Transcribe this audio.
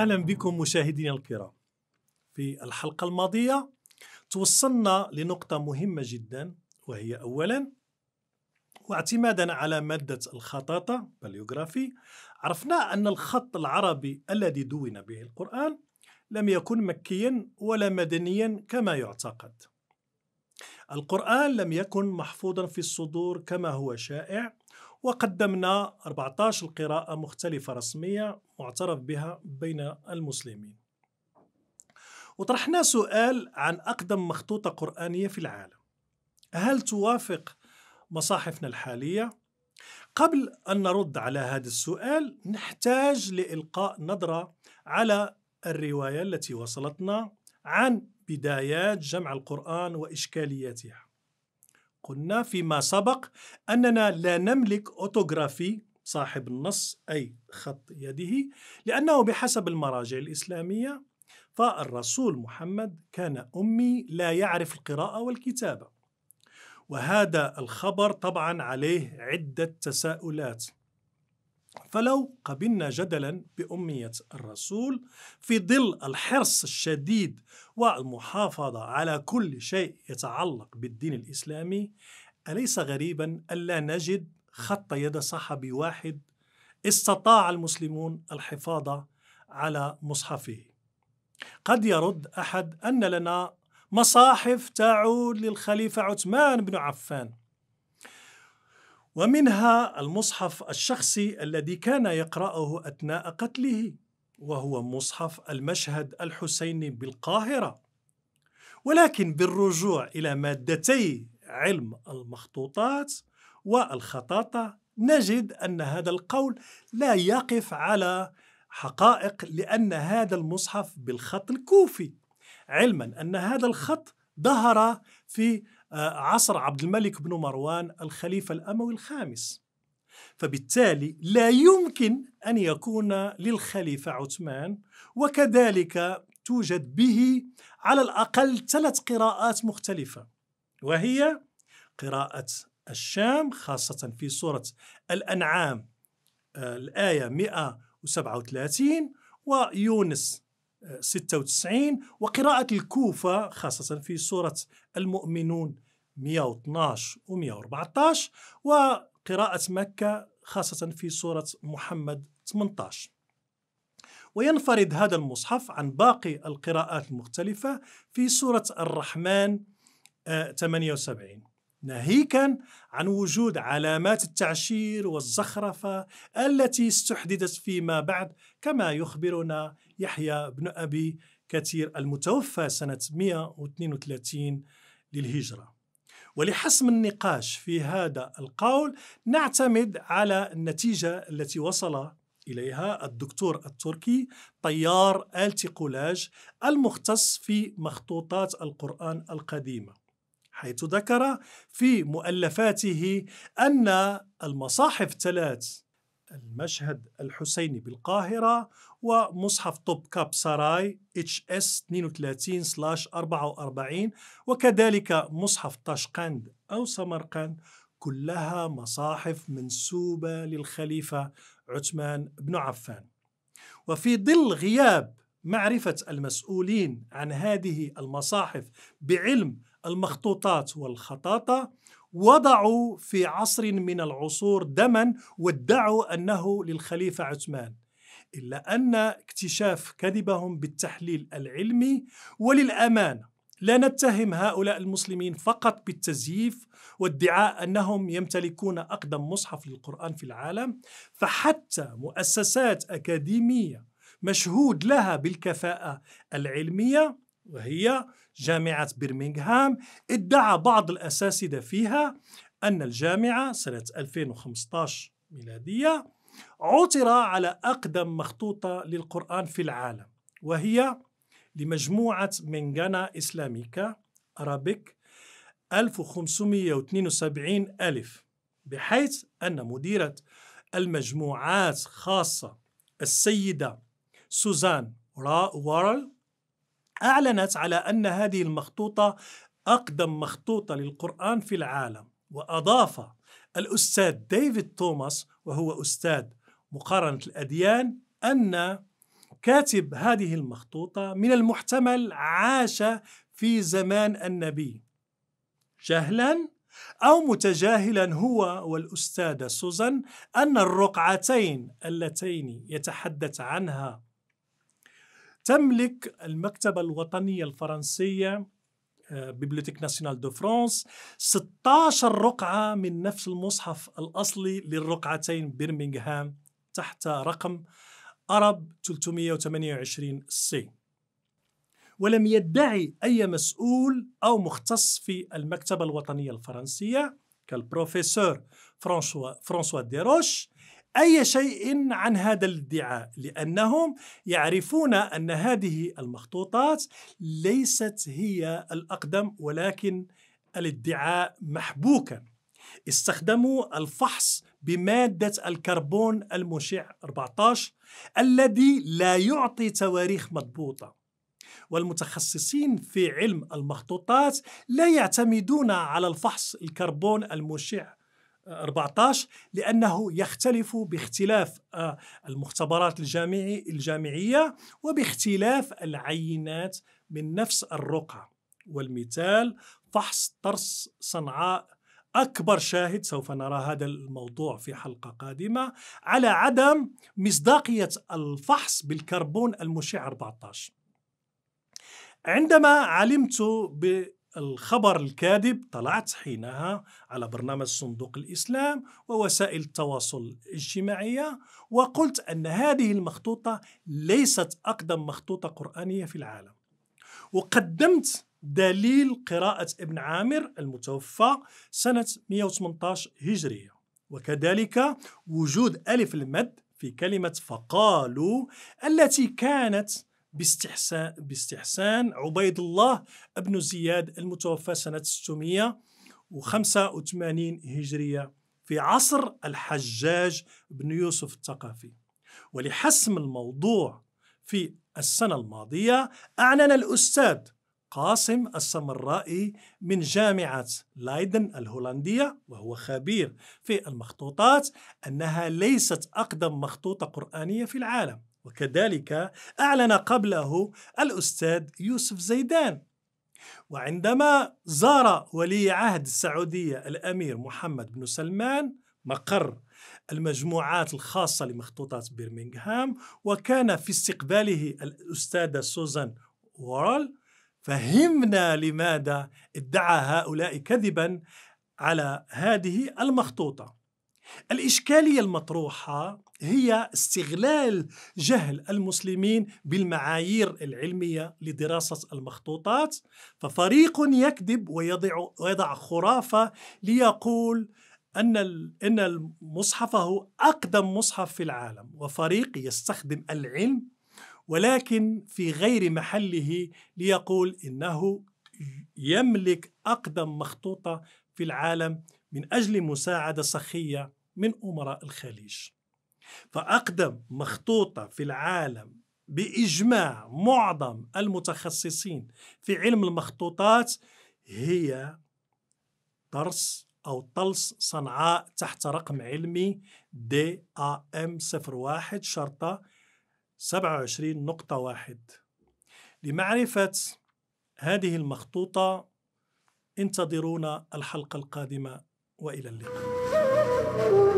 اهلا بكم مشاهدينا الكرام. في الحلقه الماضيه توصلنا لنقطه مهمه جدا وهي اولا واعتمادا على ماده الخطاطه باليوغرافي عرفنا ان الخط العربي الذي دون به القران لم يكن مكيا ولا مدنيا كما يعتقد. القران لم يكن محفوظا في الصدور كما هو شائع وقدمنا 14 قراءة مختلفة رسمية معترف بها بين المسلمين وطرحنا سؤال عن أقدم مخطوطة قرآنية في العالم هل توافق مصاحفنا الحالية؟ قبل أن نرد على هذا السؤال نحتاج لإلقاء نظرة على الرواية التي وصلتنا عن بدايات جمع القرآن وإشكالياتها قلنا فيما سبق أننا لا نملك أوتوغرافي صاحب النص أي خط يده لأنه بحسب المراجع الإسلامية فالرسول محمد كان أمي لا يعرف القراءة والكتابة وهذا الخبر طبعا عليه عدة تساؤلات فلو قبلنا جدلا بأمية الرسول في ظل الحرص الشديد والمحافظة على كل شيء يتعلق بالدين الإسلامي أليس غريبا ألا نجد خط يد صحابي واحد استطاع المسلمون الحفاظ على مصحفه قد يرد أحد أن لنا مصاحف تعود للخليفة عثمان بن عفان ومنها المصحف الشخصي الذي كان يقرأه أثناء قتله وهو مصحف المشهد الحسيني بالقاهرة ولكن بالرجوع إلى مادتي علم المخطوطات والخطاطة نجد أن هذا القول لا يقف على حقائق لأن هذا المصحف بالخط الكوفي علما أن هذا الخط ظهر في عصر عبد الملك بن مروان الخليفة الأموي الخامس فبالتالي لا يمكن أن يكون للخليفة عثمان وكذلك توجد به على الأقل ثلاث قراءات مختلفة وهي قراءة الشام خاصة في سورة الأنعام آه، الآية 137 ويونس 96 آه، وقراءة الكوفة خاصة في سورة المؤمنون 112 و 114 وقراءة مكة خاصة في سورة محمد 18 وينفرد هذا المصحف عن باقي القراءات المختلفة في سورة الرحمن 78 آه، ناهيكا عن وجود علامات التعشير والزخرفة التي استحدثت فيما بعد كما يخبرنا يحيى بن أبي كثير المتوفى سنة 132 للهجرة ولحسم النقاش في هذا القول نعتمد على النتيجة التي وصل إليها الدكتور التركي طيار آل تيقولاج المختص في مخطوطات القرآن القديمة حيث ذكر في مؤلفاته أن المصاحف الثلاث المشهد الحسيني بالقاهرة ومصحف توب كاب سراي اتش اس 32-44 وكذلك مصحف طشقند أو سمرقند كلها مصاحف منسوبة للخليفة عثمان بن عفان وفي ظل غياب معرفة المسؤولين عن هذه المصاحف بعلم المخطوطات والخطاطة وضعوا في عصر من العصور دما وادعوا أنه للخليفة عثمان إلا أن اكتشاف كذبهم بالتحليل العلمي وللأمانة لا نتهم هؤلاء المسلمين فقط بالتزييف وادعاء انهم يمتلكون اقدم مصحف للقران في العالم فحتى مؤسسات اكاديميه مشهود لها بالكفاءه العلميه وهي جامعة برمنغهام ادعى بعض الأساسدة فيها أن الجامعة سنة 2015 ميلادية عثر على أقدم مخطوطة للقرآن في العالم وهي لمجموعة منغانا إسلاميكا أرابيك 1572 ألف بحيث أن مديرة المجموعات خاصة السيدة سوزان وارل أعلنت على أن هذه المخطوطة أقدم مخطوطة للقرآن في العالم وأضاف الأستاذ ديفيد توماس وهو أستاذ مقارنة الأديان أن كاتب هذه المخطوطة من المحتمل عاش في زمان النبي جهلا أو متجاهلا هو والأستاذة سوزان أن الرقعتين اللتين يتحدث عنها تملك المكتبة الوطنية الفرنسية آه، بيبليوتيك ناسيونال دو فرانس 16 رقعة من نفس المصحف الأصلي للرقعتين برمنغهام تحت رقم أرب 328 سي ولم يدعي أي مسؤول أو مختص في المكتبة الوطنية الفرنسية كالبروفيسور فرانسوا, فرانسوا ديروش أي شيء عن هذا الادعاء لأنهم يعرفون أن هذه المخطوطات ليست هي الأقدم ولكن الادعاء محبوكا استخدموا الفحص بمادة الكربون المشع 14 الذي لا يعطي تواريخ مضبوطة والمتخصصين في علم المخطوطات لا يعتمدون على الفحص الكربون المشع 14 لأنه يختلف باختلاف آه، المختبرات الجامعي الجامعية وباختلاف العينات من نفس الرقعة والمثال فحص طرس صنعاء أكبر شاهد سوف نرى هذا الموضوع في حلقة قادمة على عدم مصداقية الفحص بالكربون المشع 14 عندما علمت ب الخبر الكاذب طلعت حينها على برنامج صندوق الإسلام ووسائل التواصل الاجتماعية وقلت أن هذه المخطوطة ليست أقدم مخطوطة قرآنية في العالم وقدمت دليل قراءة ابن عامر المتوفى سنة 118 هجرية وكذلك وجود ألف المد في كلمة فقالوا التي كانت باستحسان, باستحسان عبيد الله ابن زياد المتوفى سنة 685 هجرية في عصر الحجاج بن يوسف الثقفي ولحسم الموضوع في السنة الماضية أعلن الأستاذ قاسم السمرائي من جامعة لايدن الهولندية وهو خبير في المخطوطات أنها ليست أقدم مخطوطة قرآنية في العالم وكذلك أعلن قبله الأستاذ يوسف زيدان وعندما زار ولي عهد السعودية الأمير محمد بن سلمان مقر المجموعات الخاصة لمخطوطات برمنغهام وكان في استقباله الأستاذة سوزان وورل فهمنا لماذا ادعى هؤلاء كذبا على هذه المخطوطة الإشكالية المطروحة هي استغلال جهل المسلمين بالمعايير العلمية لدراسة المخطوطات ففريق يكذب ويضع, ويضع خرافة ليقول أن أن المصحف هو أقدم مصحف في العالم وفريق يستخدم العلم ولكن في غير محله ليقول إنه يملك أقدم مخطوطة في العالم من أجل مساعدة سخية من أمراء الخليج فأقدم مخطوطة في العالم بإجماع معظم المتخصصين في علم المخطوطات هي طرس أو طلس صنعاء تحت رقم علمي دي ام 01 شرطة 27 نقطة واحد لمعرفة هذه المخطوطة انتظرونا الحلقة القادمة وإلى اللقاء